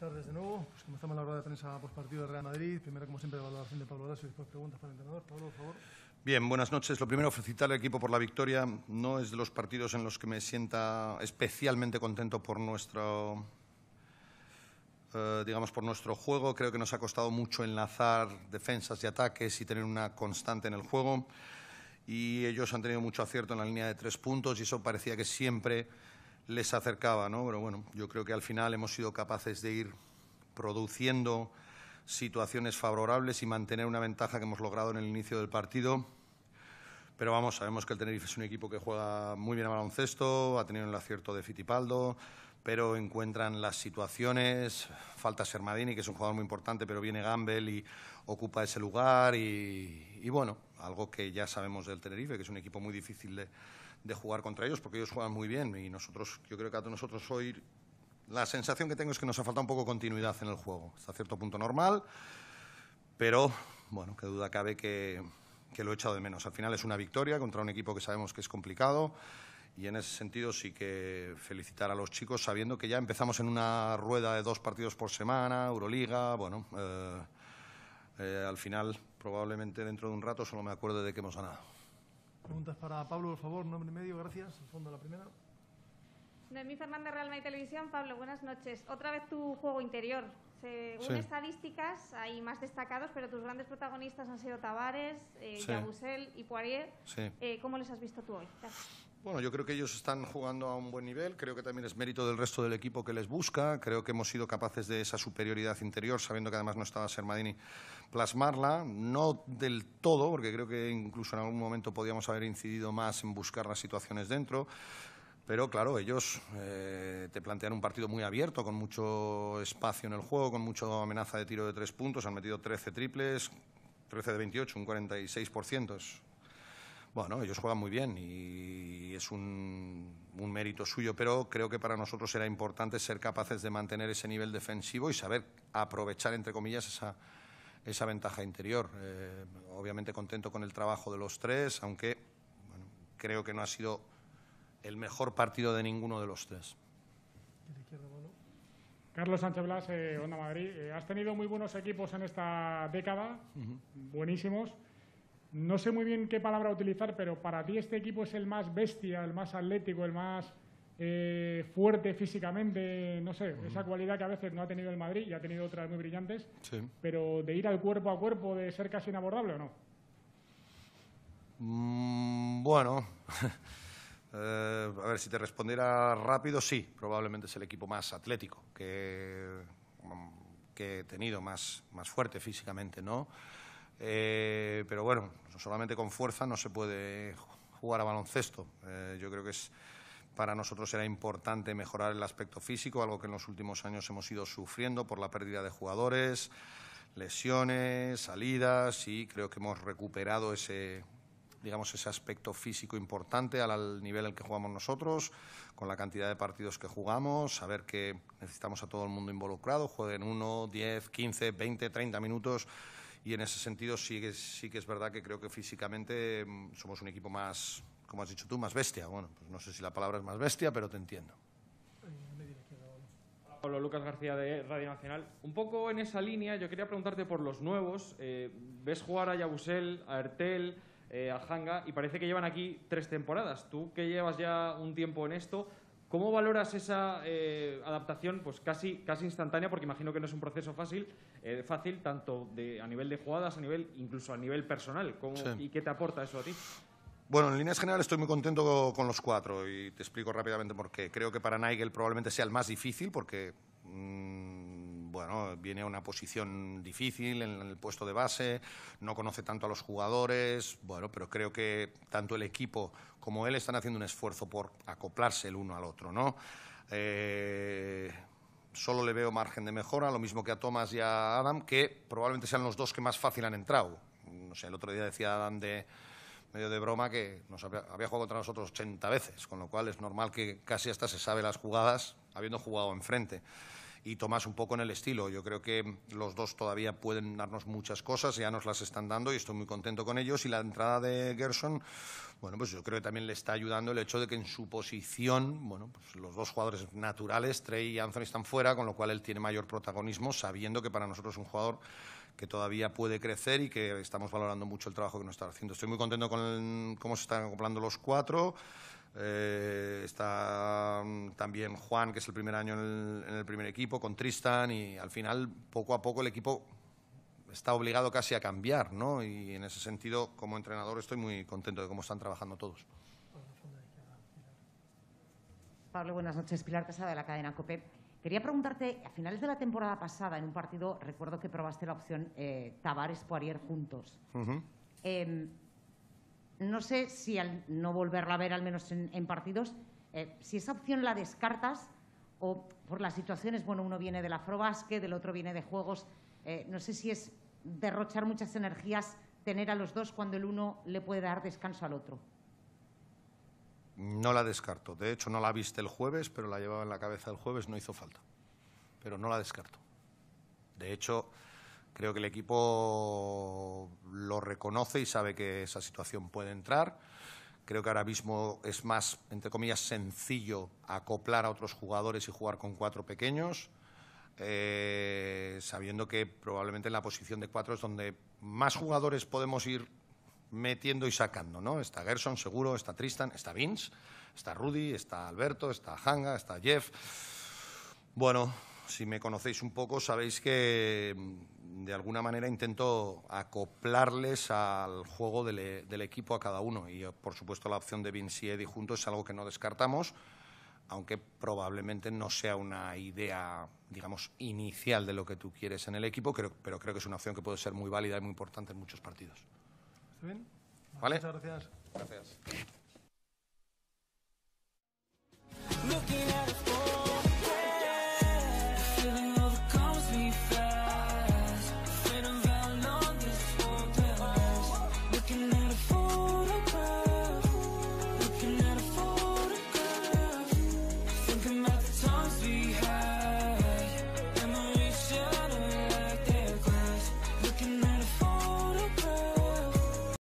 tardes de nuevo. Pues comenzamos la rueda de prensa por partido Real Madrid. Primero, como siempre, valoración de Pablo y después preguntas para el entrenador. Pablo, por favor. Bien, buenas noches. Lo primero, felicitar al equipo por la victoria. No es de los partidos en los que me sienta especialmente contento por nuestro, eh, digamos, por nuestro juego. Creo que nos ha costado mucho enlazar defensas y ataques y tener una constante en el juego. Y ellos han tenido mucho acierto en la línea de tres puntos y eso parecía que siempre les acercaba, ¿no? Pero bueno, yo creo que al final hemos sido capaces de ir produciendo situaciones favorables y mantener una ventaja que hemos logrado en el inicio del partido. Pero vamos, sabemos que el Tenerife es un equipo que juega muy bien a baloncesto, ha tenido el acierto de Fitipaldo, pero encuentran las situaciones, falta Sermadini, que es un jugador muy importante, pero viene Gamble y ocupa ese lugar y bueno, algo que ya sabemos del Tenerife, que es un equipo muy difícil de, jugar contra ellos, porque ellos juegan muy bien y nosotros, yo creo que a nosotros hoy la sensación que tengo es que nos ha faltado un poco continuidad en el juego, hasta cierto punto normal, pero bueno, qué duda cabe que, lo he echado de menos. Al final es una victoria contra un equipo que sabemos que es complicado y en ese sentido sí que felicitar a los chicos sabiendo que ya empezamos en una rueda de dos partidos por semana, Euroliga, bueno, eh, eh, al final probablemente dentro de un rato solo me acuerde de que hemos ganado. Preguntas para Pablo, por favor, nombre y medio, gracias. Al la primera. Noemí Fernández, Real Madrid Televisión. Pablo, buenas noches. Otra vez tu juego interior. Según estadísticas, hay más destacados, pero tus grandes protagonistas han sido Tavares, eh, y Poirier. Eh, ¿Cómo les has visto tú hoy? Gracias. Bueno, yo creo que ellos están jugando a un buen nivel. Creo que también es mérito del resto del equipo que les busca. Creo que hemos sido capaces de esa superioridad interior, sabiendo que además no estaba Sermadini, plasmarla. No del todo, porque creo que incluso en algún momento podíamos haber incidido más en buscar las situaciones dentro. Pero claro, ellos eh, te plantean un partido muy abierto, con mucho espacio en el juego, con mucha amenaza de tiro de tres puntos. Han metido 13 triples, 13 de 28, un 46%. Bueno, ellos juegan muy bien y es un, mérito suyo, pero creo que para nosotros era importante ser capaces de mantener ese nivel defensivo y saber aprovechar, entre comillas, esa, esa ventaja interior. Eh, obviamente contento con el trabajo de los tres, aunque creo que no ha sido el mejor partido de ninguno de los tres. Carlos Sánchez Blas, eh, Onda Madrid. Eh, has tenido muy buenos equipos en esta década, buenísimos. No sé muy bien qué palabra utilizar, pero para ti este equipo es el más bestia, el más atlético, el más eh, fuerte físicamente, no sé, esa cualidad que a veces no ha tenido el Madrid y ha tenido otras muy brillantes, pero de ir al cuerpo a cuerpo, de ser casi inabordable o no. Mm, bueno. Eh, a ver, si te respondiera rápido, sí, probablemente es el equipo más atlético que, mm, que he tenido, más, más fuerte físicamente, ¿no? Eh, pero bueno, solamente con fuerza no se puede jugar a baloncesto. Eh, yo creo que es para nosotros era importante mejorar el aspecto físico, algo que en los últimos años hemos ido sufriendo por la pérdida de jugadores, lesiones, salidas y creo que hemos recuperado ese digamos ese aspecto físico importante al, nivel nivel el que jugamos nosotros, con la cantidad de partidos que jugamos, saber que necesitamos a todo el mundo involucrado, jueguen 1, 10, 15, 20, 30 minutos y en ese sentido sí que, sí que es verdad que creo que físicamente mm, somos un equipo más, como has dicho tú, más bestia. Bueno, pues no sé si la palabra es más bestia, pero te entiendo. Pablo Lucas García de Radio Nacional. Un poco en esa línea, yo quería preguntarte por los nuevos. Eh, ves jugar a Yabusel, a Ertel, eh, a Hanga, y parece que llevan aquí tres temporadas. Tú que llevas ya un tiempo en esto, ¿Cómo valoras esa eh, adaptación pues casi, casi instantánea? Porque imagino que no es un proceso fácil, eh, fácil tanto de, a nivel de jugadas, a nivel, incluso a nivel personal. ¿Y qué te aporta eso a ti? Bueno, en líneas generales estoy muy contento con los cuatro y te explico rápidamente por qué. Creo que para Nigel probablemente sea el más difícil porque mm, bueno, viene a una posición difícil en el puesto de base, no conoce tanto a los jugadores, bueno, pero creo que tanto el equipo como él están haciendo un esfuerzo por acoplarse el uno al otro, ¿no? Eh, solo le veo margen de mejora, lo mismo que a Tomás y a Adam, que probablemente sean los dos que más fácil han entrado. No sé, el otro día decía Adam de medio de broma que nos había, había, jugado contra nosotros 80 veces, con lo cual es normal que casi hasta se sabe las jugadas habiendo jugado enfrente y Tomás un poco en el estilo. Yo creo que los dos todavía pueden darnos muchas cosas, ya nos las están dando y estoy muy contento con ellos. Y la entrada de Gerson, bueno, pues yo creo que también le está ayudando el hecho de que en su posición, bueno, pues los dos jugadores naturales, Trey y Anthony, están fuera, con lo cual él tiene mayor protagonismo, sabiendo que para nosotros es un jugador que todavía puede crecer y que estamos valorando mucho el trabajo que nos está haciendo. Estoy muy contento con cómo se están acoplando los cuatro. Eh, está mm, también Juan, que es el primer año en el, primer equipo, con Tristan y al final poco a poco el equipo está obligado casi a cambiar, ¿no? Y en ese sentido, como entrenador, estoy muy contento de cómo están trabajando todos. Pablo, buenas noches. Pilar Casada de la cadena COPE. Quería preguntarte, a finales de la temporada pasada, en un partido, recuerdo que probaste la opción eh, Tavares-Poirier juntos. Uh no sé si al no volverla a ver, al menos en, partidos, eh, si esa opción la descartas o por las situaciones, bueno, uno viene de la del otro viene de Juegos, eh, no sé si es derrochar muchas energías tener a los dos cuando el uno le puede dar descanso al otro. No la descarto. De hecho, no la viste el jueves, pero la llevaba en la cabeza el jueves, no hizo falta. Pero no la descarto. De hecho, Creo que el equipo lo reconoce y sabe que esa situación puede entrar. Creo que ahora mismo es más, entre comillas, sencillo acoplar a otros jugadores y jugar con cuatro pequeños, eh, sabiendo que probablemente en la posición de cuatro es donde más jugadores podemos ir metiendo y sacando, ¿no? Está Gerson, seguro, está Tristan, está Vince, está Rudy, está Alberto, está Hanga, está Jeff. Bueno, si me conocéis un poco, sabéis que mm, de alguna manera intento acoplarles al juego del, e, equipo a cada uno. Y eh, por supuesto la opción de Vinci y juntos es algo que no descartamos, aunque probablemente no sea una idea, digamos, inicial de lo que tú quieres en el equipo, pero, pero creo que es una opción que puede ser muy válida y muy importante en muchos partidos. ¿Está bien? ¿Vale? Muchas gracias. Gracias.